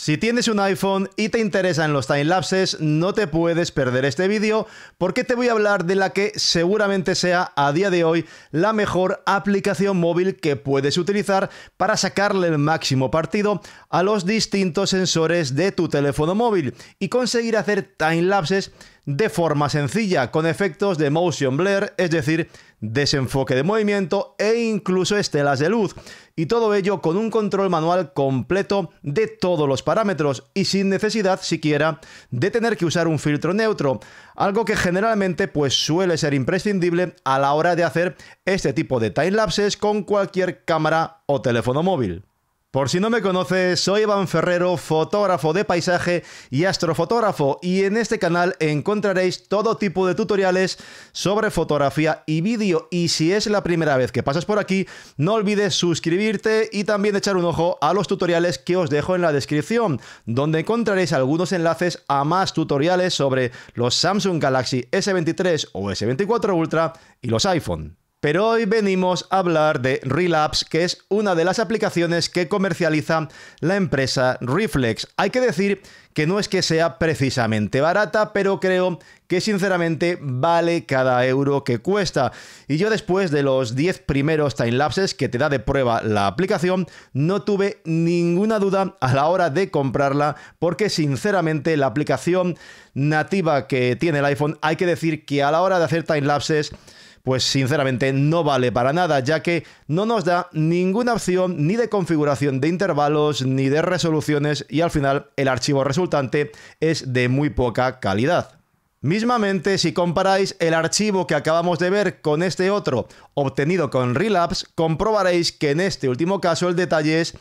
Si tienes un iPhone y te interesan los time lapses, no te puedes perder este vídeo porque te voy a hablar de la que seguramente sea a día de hoy la mejor aplicación móvil que puedes utilizar para sacarle el máximo partido a los distintos sensores de tu teléfono móvil y conseguir hacer time timelapses de forma sencilla, con efectos de motion blur, es decir, desenfoque de movimiento e incluso estelas de luz. Y todo ello con un control manual completo de todos los parámetros y sin necesidad siquiera de tener que usar un filtro neutro, algo que generalmente pues suele ser imprescindible a la hora de hacer este tipo de timelapses con cualquier cámara o teléfono móvil. Por si no me conoces, soy Iván Ferrero, fotógrafo de paisaje y astrofotógrafo, y en este canal encontraréis todo tipo de tutoriales sobre fotografía y vídeo. Y si es la primera vez que pasas por aquí, no olvides suscribirte y también echar un ojo a los tutoriales que os dejo en la descripción, donde encontraréis algunos enlaces a más tutoriales sobre los Samsung Galaxy S23 o S24 Ultra y los iPhone. Pero hoy venimos a hablar de Relapse, que es una de las aplicaciones que comercializa la empresa Reflex. Hay que decir que no es que sea precisamente barata, pero creo que sinceramente vale cada euro que cuesta. Y yo después de los 10 primeros timelapses que te da de prueba la aplicación, no tuve ninguna duda a la hora de comprarla, porque sinceramente la aplicación nativa que tiene el iPhone, hay que decir que a la hora de hacer timelapses, pues sinceramente no vale para nada, ya que no nos da ninguna opción ni de configuración de intervalos ni de resoluciones y al final el archivo resultante es de muy poca calidad. Mismamente, si comparáis el archivo que acabamos de ver con este otro obtenido con Relapse, comprobaréis que en este último caso el detalle es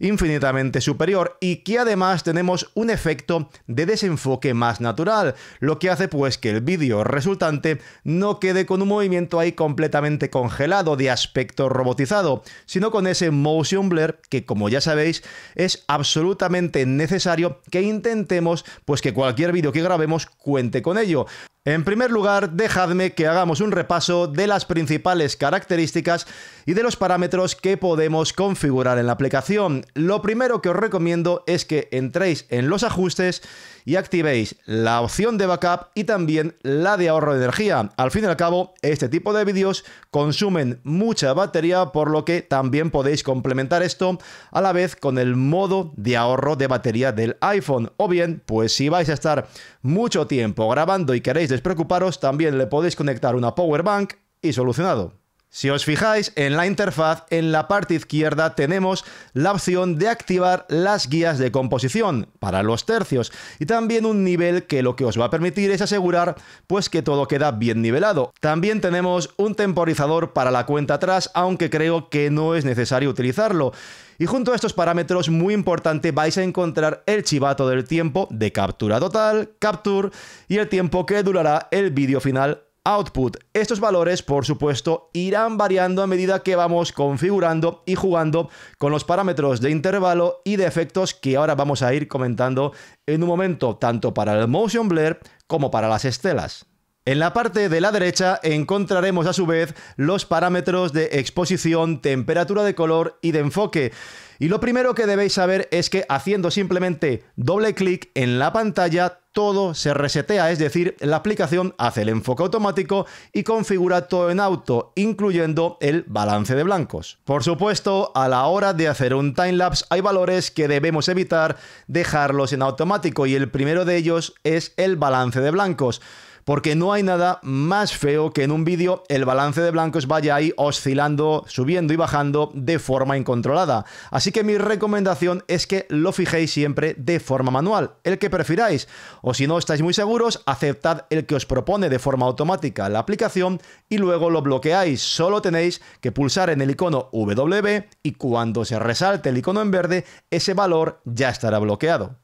infinitamente superior y que además tenemos un efecto de desenfoque más natural, lo que hace pues que el vídeo resultante no quede con un movimiento ahí completamente congelado de aspecto robotizado, sino con ese motion blur que como ya sabéis es absolutamente necesario que intentemos pues que cualquier vídeo que grabemos cuente con ello. En primer lugar, dejadme que hagamos un repaso de las principales características y de los parámetros que podemos configurar en la aplicación. Lo primero que os recomiendo es que entréis en los ajustes y activéis la opción de backup y también la de ahorro de energía. Al fin y al cabo, este tipo de vídeos consumen mucha batería, por lo que también podéis complementar esto a la vez con el modo de ahorro de batería del iPhone. O bien, pues si vais a estar mucho tiempo grabando y queréis despreocuparos, también le podéis conectar una power bank y solucionado. Si os fijáis en la interfaz, en la parte izquierda tenemos la opción de activar las guías de composición para los tercios y también un nivel que lo que os va a permitir es asegurar pues que todo queda bien nivelado. También tenemos un temporizador para la cuenta atrás, aunque creo que no es necesario utilizarlo. Y junto a estos parámetros, muy importante, vais a encontrar el chivato del tiempo de captura total, capture y el tiempo que durará el vídeo final output. Estos valores, por supuesto, irán variando a medida que vamos configurando y jugando con los parámetros de intervalo y de efectos que ahora vamos a ir comentando en un momento, tanto para el motion blur como para las estelas. En la parte de la derecha encontraremos a su vez los parámetros de exposición, temperatura de color y de enfoque. Y lo primero que debéis saber es que haciendo simplemente doble clic en la pantalla todo se resetea, es decir, la aplicación hace el enfoque automático y configura todo en auto, incluyendo el balance de blancos. Por supuesto, a la hora de hacer un timelapse hay valores que debemos evitar dejarlos en automático y el primero de ellos es el balance de blancos porque no hay nada más feo que en un vídeo el balance de blancos vaya ahí oscilando, subiendo y bajando de forma incontrolada. Así que mi recomendación es que lo fijéis siempre de forma manual, el que prefiráis, o si no estáis muy seguros, aceptad el que os propone de forma automática la aplicación y luego lo bloqueáis. Solo tenéis que pulsar en el icono W y cuando se resalte el icono en verde, ese valor ya estará bloqueado.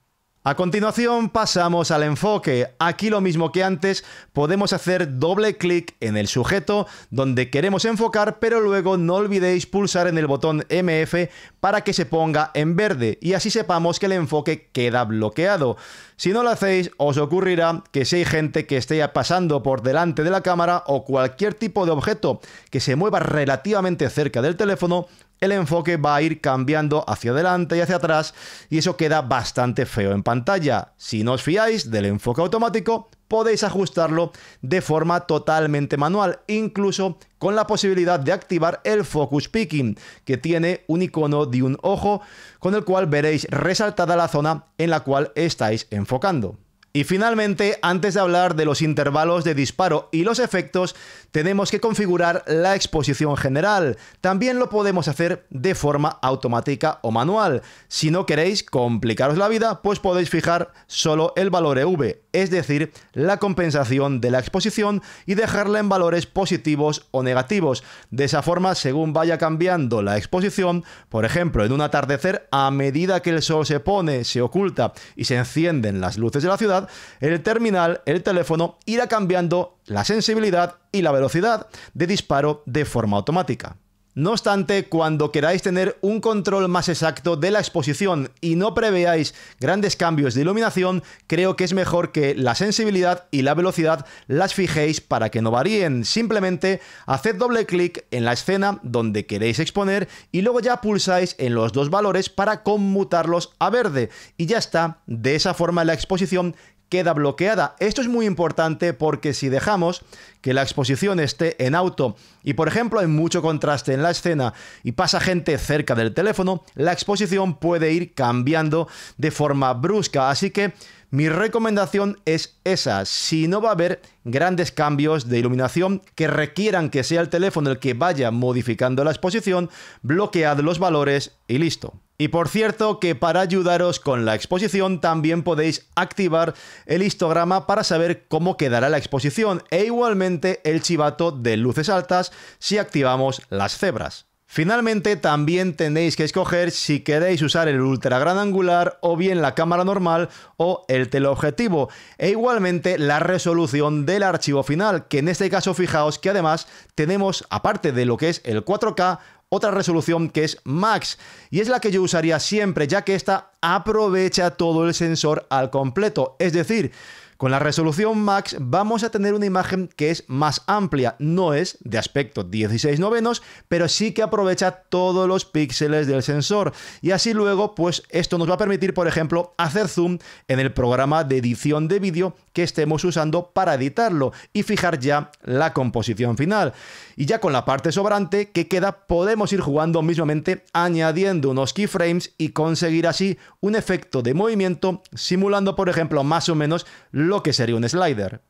A continuación pasamos al enfoque. Aquí lo mismo que antes, podemos hacer doble clic en el sujeto donde queremos enfocar, pero luego no olvidéis pulsar en el botón MF para que se ponga en verde y así sepamos que el enfoque queda bloqueado. Si no lo hacéis, os ocurrirá que si hay gente que esté pasando por delante de la cámara o cualquier tipo de objeto que se mueva relativamente cerca del teléfono, el enfoque va a ir cambiando hacia adelante y hacia atrás y eso queda bastante feo en pantalla. Si no os fiáis del enfoque automático, podéis ajustarlo de forma totalmente manual, incluso con la posibilidad de activar el focus picking, que tiene un icono de un ojo con el cual veréis resaltada la zona en la cual estáis enfocando. Y finalmente, antes de hablar de los intervalos de disparo y los efectos, tenemos que configurar la exposición general. También lo podemos hacer de forma automática o manual. Si no queréis complicaros la vida, pues podéis fijar solo el valor EV, es decir, la compensación de la exposición y dejarla en valores positivos o negativos. De esa forma, según vaya cambiando la exposición, por ejemplo, en un atardecer, a medida que el sol se pone, se oculta y se encienden las luces de la ciudad, el terminal, el teléfono, irá cambiando la sensibilidad y la velocidad de disparo de forma automática. No obstante, cuando queráis tener un control más exacto de la exposición y no preveáis grandes cambios de iluminación, creo que es mejor que la sensibilidad y la velocidad las fijéis para que no varíen. Simplemente haced doble clic en la escena donde queréis exponer y luego ya pulsáis en los dos valores para conmutarlos a verde y ya está. De esa forma la exposición queda bloqueada. Esto es muy importante porque si dejamos que la exposición esté en auto y por ejemplo hay mucho contraste en la escena y pasa gente cerca del teléfono, la exposición puede ir cambiando de forma brusca. Así que mi recomendación es esa. Si no va a haber grandes cambios de iluminación que requieran que sea el teléfono el que vaya modificando la exposición, bloquead los valores y listo. Y por cierto que para ayudaros con la exposición también podéis activar el histograma para saber cómo quedará la exposición e igualmente el chivato de luces altas si activamos las cebras. Finalmente también tenéis que escoger si queréis usar el ultra gran angular o bien la cámara normal o el teleobjetivo e igualmente la resolución del archivo final que en este caso fijaos que además tenemos aparte de lo que es el 4K otra resolución que es max y es la que yo usaría siempre ya que esta aprovecha todo el sensor al completo, es decir, con la resolución max vamos a tener una imagen que es más amplia, no es de aspecto 16 novenos, pero sí que aprovecha todos los píxeles del sensor. Y así luego, pues esto nos va a permitir, por ejemplo, hacer zoom en el programa de edición de vídeo que estemos usando para editarlo y fijar ya la composición final. Y ya con la parte sobrante que queda podemos ir jugando mismamente añadiendo unos keyframes y conseguir así un efecto de movimiento simulando, por ejemplo, más o menos lo que sería un slider.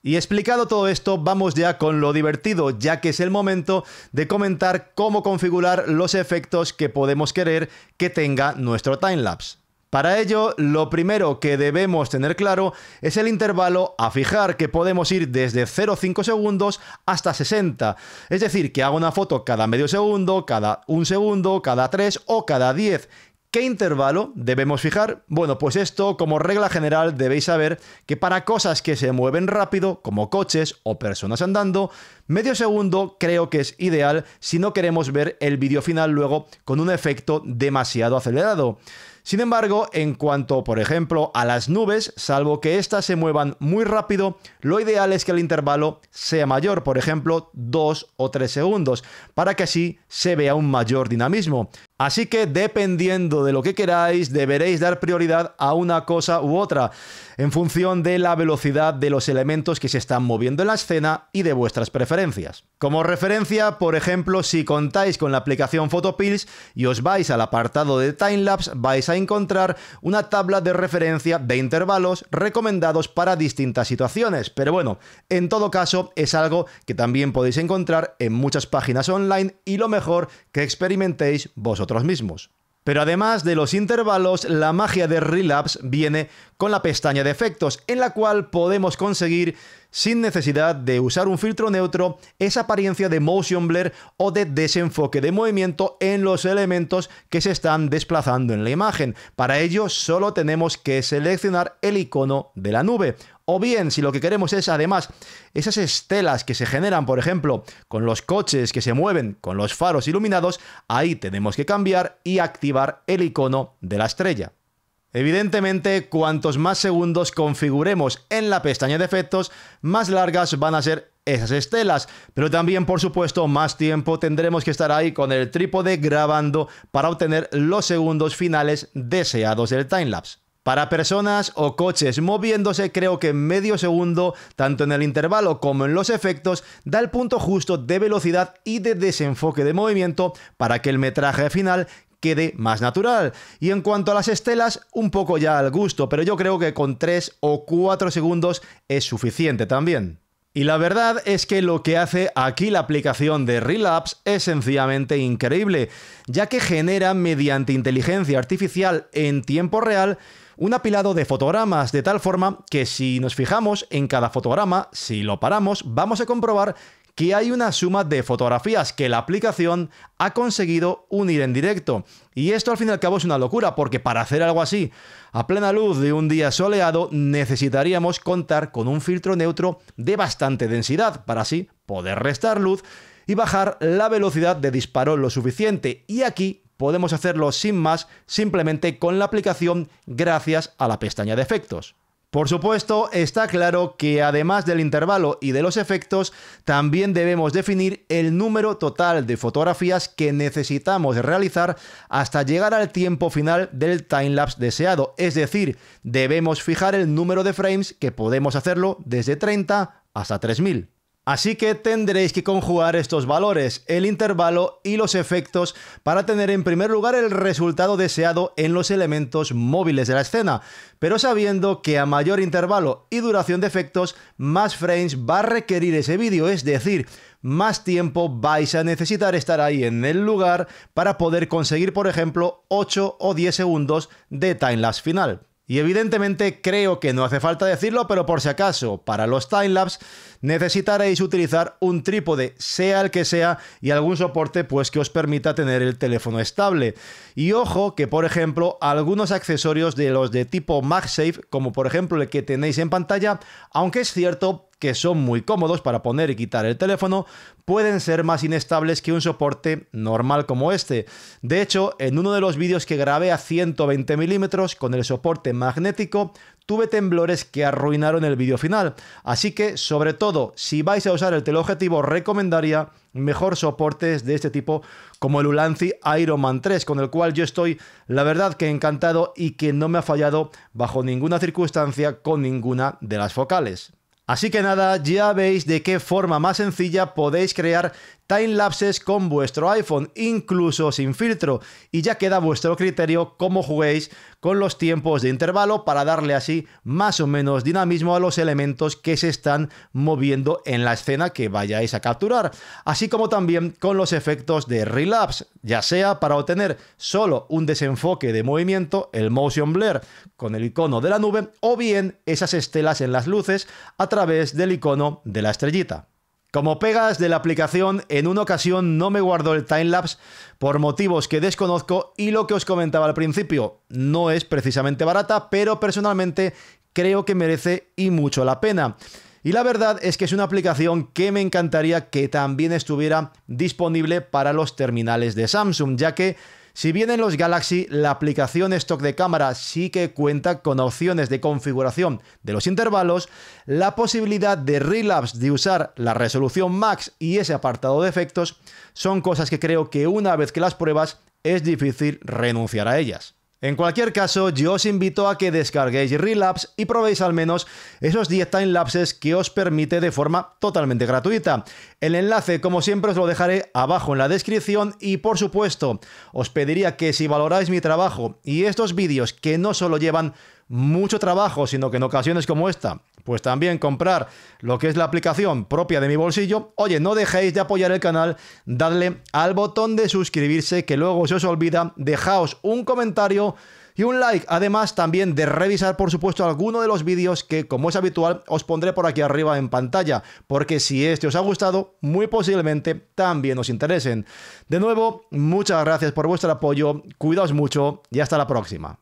Y explicado todo esto, vamos ya con lo divertido, ya que es el momento de comentar cómo configurar los efectos que podemos querer que tenga nuestro timelapse. Para ello, lo primero que debemos tener claro es el intervalo a fijar, que podemos ir desde 0,5 segundos hasta 60. Es decir, que haga una foto cada medio segundo, cada un segundo, cada 3 o cada 10. ¿Qué intervalo debemos fijar? Bueno, pues esto como regla general debéis saber que para cosas que se mueven rápido, como coches o personas andando, medio segundo creo que es ideal si no queremos ver el vídeo final luego con un efecto demasiado acelerado. Sin embargo, en cuanto por ejemplo a las nubes, salvo que éstas se muevan muy rápido, lo ideal es que el intervalo sea mayor, por ejemplo 2 o 3 segundos, para que así se vea un mayor dinamismo. Así que dependiendo de lo que queráis, deberéis dar prioridad a una cosa u otra en función de la velocidad de los elementos que se están moviendo en la escena y de vuestras preferencias. Como referencia, por ejemplo, si contáis con la aplicación Photopills y os vais al apartado de Timelapse, vais a encontrar una tabla de referencia de intervalos recomendados para distintas situaciones. Pero bueno, en todo caso, es algo que también podéis encontrar en muchas páginas online y lo mejor que experimentéis vosotros mismos. Pero además de los intervalos, la magia de Relapse viene con la pestaña de efectos, en la cual podemos conseguir, sin necesidad de usar un filtro neutro, esa apariencia de motion blur o de desenfoque de movimiento en los elementos que se están desplazando en la imagen. Para ello solo tenemos que seleccionar el icono de la nube o bien, si lo que queremos es además esas estelas que se generan, por ejemplo, con los coches que se mueven, con los faros iluminados, ahí tenemos que cambiar y activar el icono de la estrella. Evidentemente, cuantos más segundos configuremos en la pestaña de efectos, más largas van a ser esas estelas, pero también por supuesto más tiempo tendremos que estar ahí con el trípode grabando para obtener los segundos finales deseados del timelapse para personas o coches, moviéndose creo que medio segundo, tanto en el intervalo como en los efectos, da el punto justo de velocidad y de desenfoque de movimiento para que el metraje final quede más natural. Y en cuanto a las estelas, un poco ya al gusto, pero yo creo que con 3 o 4 segundos es suficiente también. Y la verdad es que lo que hace aquí la aplicación de Relapse es sencillamente increíble, ya que genera mediante inteligencia artificial en tiempo real un apilado de fotogramas, de tal forma que si nos fijamos en cada fotograma, si lo paramos, vamos a comprobar que hay una suma de fotografías que la aplicación ha conseguido unir en directo. Y esto al fin y al cabo es una locura, porque para hacer algo así a plena luz de un día soleado necesitaríamos contar con un filtro neutro de bastante densidad, para así poder restar luz y bajar la velocidad de disparo lo suficiente. Y aquí podemos hacerlo sin más, simplemente con la aplicación gracias a la pestaña de efectos. Por supuesto, está claro que además del intervalo y de los efectos, también debemos definir el número total de fotografías que necesitamos realizar hasta llegar al tiempo final del timelapse deseado, es decir, debemos fijar el número de frames que podemos hacerlo desde 30 hasta 3000. Así que tendréis que conjugar estos valores, el intervalo y los efectos para tener en primer lugar el resultado deseado en los elementos móviles de la escena, pero sabiendo que a mayor intervalo y duración de efectos, más frames va a requerir ese vídeo, es decir, más tiempo vais a necesitar estar ahí en el lugar para poder conseguir, por ejemplo, 8 o 10 segundos de timelapse final. Y evidentemente creo que no hace falta decirlo, pero por si acaso, para los timelapse necesitaréis utilizar un trípode, sea el que sea, y algún soporte pues que os permita tener el teléfono estable. Y ojo que, por ejemplo, algunos accesorios de los de tipo MagSafe, como por ejemplo el que tenéis en pantalla, aunque es cierto, que son muy cómodos para poner y quitar el teléfono, pueden ser más inestables que un soporte normal como este. De hecho, en uno de los vídeos que grabé a 120 milímetros con el soporte magnético, tuve temblores que arruinaron el vídeo final. Así que, sobre todo, si vais a usar el teleobjetivo, recomendaría mejor soportes de este tipo como el Ulanzi Ironman 3, con el cual yo estoy, la verdad, que encantado y que no me ha fallado bajo ninguna circunstancia con ninguna de las focales. Así que nada, ya veis de qué forma más sencilla podéis crear Time lapses con vuestro iPhone, incluso sin filtro, y ya queda vuestro criterio cómo juguéis con los tiempos de intervalo para darle así más o menos dinamismo a los elementos que se están moviendo en la escena que vayáis a capturar, así como también con los efectos de relapse, ya sea para obtener solo un desenfoque de movimiento, el motion blur, con el icono de la nube, o bien esas estelas en las luces a través del icono de la estrellita. Como pegas de la aplicación, en una ocasión no me guardó el timelapse por motivos que desconozco y lo que os comentaba al principio, no es precisamente barata, pero personalmente creo que merece y mucho la pena. Y la verdad es que es una aplicación que me encantaría que también estuviera disponible para los terminales de Samsung, ya que si bien en los Galaxy la aplicación stock de cámara sí que cuenta con opciones de configuración de los intervalos, la posibilidad de relapse de usar la resolución max y ese apartado de efectos son cosas que creo que una vez que las pruebas es difícil renunciar a ellas. En cualquier caso, yo os invito a que descarguéis Relapse y probéis al menos esos 10 time lapses que os permite de forma totalmente gratuita. El enlace, como siempre, os lo dejaré abajo en la descripción y por supuesto, os pediría que si valoráis mi trabajo y estos vídeos que no solo llevan mucho trabajo, sino que en ocasiones como esta pues también comprar lo que es la aplicación propia de mi bolsillo. Oye, no dejéis de apoyar el canal, dadle al botón de suscribirse que luego se os olvida, dejaos un comentario y un like. Además, también de revisar, por supuesto, alguno de los vídeos que, como es habitual, os pondré por aquí arriba en pantalla, porque si este os ha gustado, muy posiblemente también os interesen. De nuevo, muchas gracias por vuestro apoyo, cuidaos mucho y hasta la próxima.